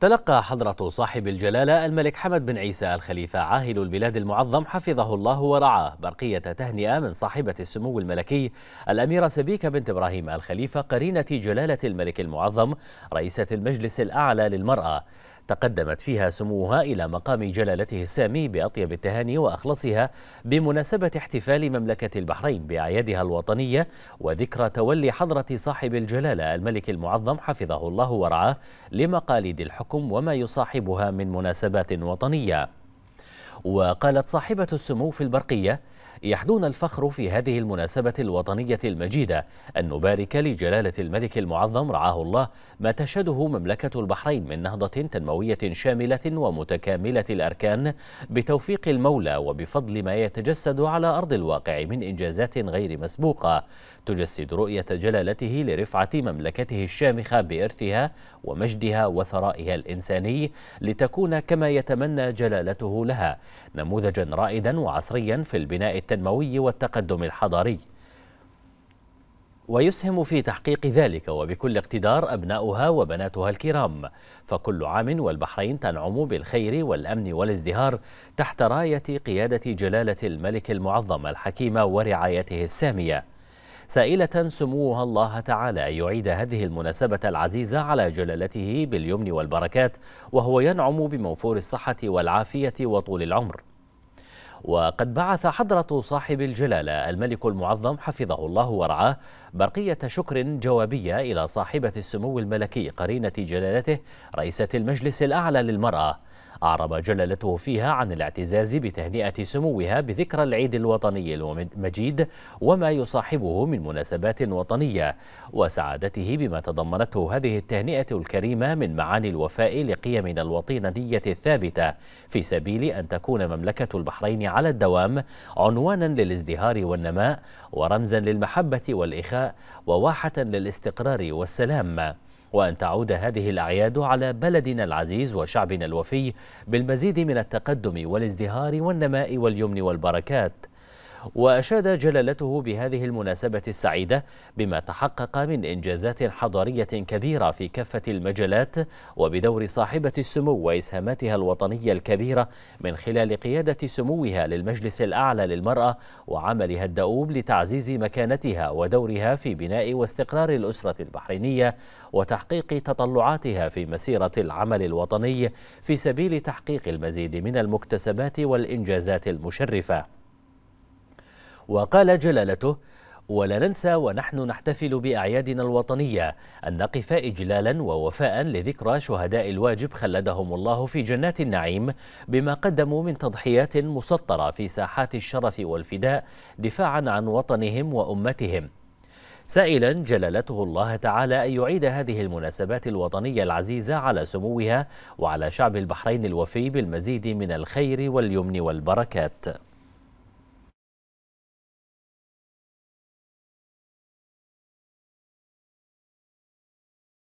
تلقى حضرة صاحب الجلالة الملك حمد بن عيسى الخليفة عاهل البلاد المعظم حفظه الله ورعاه برقية تهنئة من صاحبة السمو الملكي الأميرة سبيكة بنت إبراهيم الخليفة قرينة جلالة الملك المعظم رئيسة المجلس الأعلى للمرأة تقدمت فيها سموها إلى مقام جلالته السامي بأطيب التهاني وأخلصها بمناسبة احتفال مملكة البحرين بأعيادها الوطنية وذكرى تولي حضرة صاحب الجلالة الملك المعظم حفظه الله ورعاه لمقاليد الحكم وما يصاحبها من مناسبات وطنية وقالت صاحبة السمو في البرقية يحدونا الفخر في هذه المناسبة الوطنية المجيدة أن نبارك لجلالة الملك المعظم رعاه الله ما تشهده مملكة البحرين من نهضة تنموية شاملة ومتكاملة الأركان بتوفيق المولى وبفضل ما يتجسد على أرض الواقع من إنجازات غير مسبوقة تجسد رؤية جلالته لرفعة مملكته الشامخة بإرثها ومجدها وثرائها الإنساني لتكون كما يتمنى جلالته لها نموذجا رائدا وعصريا في البناء التنموي والتقدم الحضاري ويسهم في تحقيق ذلك وبكل اقتدار أبناؤها وبناتها الكرام فكل عام والبحرين تنعم بالخير والأمن والازدهار تحت راية قيادة جلالة الملك المعظم الحكيم ورعايته السامية سائلة سموها الله تعالى أن يعيد هذه المناسبة العزيزة على جلالته باليمن والبركات وهو ينعم بموفور الصحة والعافية وطول العمر وقد بعث حضرة صاحب الجلالة الملك المعظم حفظه الله ورعاه برقية شكر جوابية إلى صاحبة السمو الملكي قرينة جلالته رئيسة المجلس الأعلى للمرأة أعرب جلالته فيها عن الاعتزاز بتهنئة سموها بذكرى العيد الوطني المجيد وما يصاحبه من مناسبات وطنية وسعادته بما تضمنته هذه التهنئة الكريمة من معاني الوفاء لقيمنا الوطنية الثابتة في سبيل أن تكون مملكة البحرين على الدوام عنوانا للازدهار والنماء ورمزا للمحبة والإخاء وواحة للاستقرار والسلام وأن تعود هذه الأعياد على بلدنا العزيز وشعبنا الوفي بالمزيد من التقدم والازدهار والنماء واليمن والبركات وأشاد جلالته بهذه المناسبة السعيدة بما تحقق من إنجازات حضارية كبيرة في كافة المجالات وبدور صاحبة السمو وإسهاماتها الوطنية الكبيرة من خلال قيادة سموها للمجلس الأعلى للمرأة وعملها الدؤوب لتعزيز مكانتها ودورها في بناء واستقرار الأسرة البحرينية وتحقيق تطلعاتها في مسيرة العمل الوطني في سبيل تحقيق المزيد من المكتسبات والإنجازات المشرفة وقال جلالته ولا ننسى ونحن نحتفل بأعيادنا الوطنية أن نقف إجلالا ووفاء لذكرى شهداء الواجب خلدهم الله في جنات النعيم بما قدموا من تضحيات مسطرة في ساحات الشرف والفداء دفاعا عن وطنهم وأمتهم سائلا جلالته الله تعالى أن يعيد هذه المناسبات الوطنية العزيزة على سموها وعلى شعب البحرين الوفي بالمزيد من الخير واليمن والبركات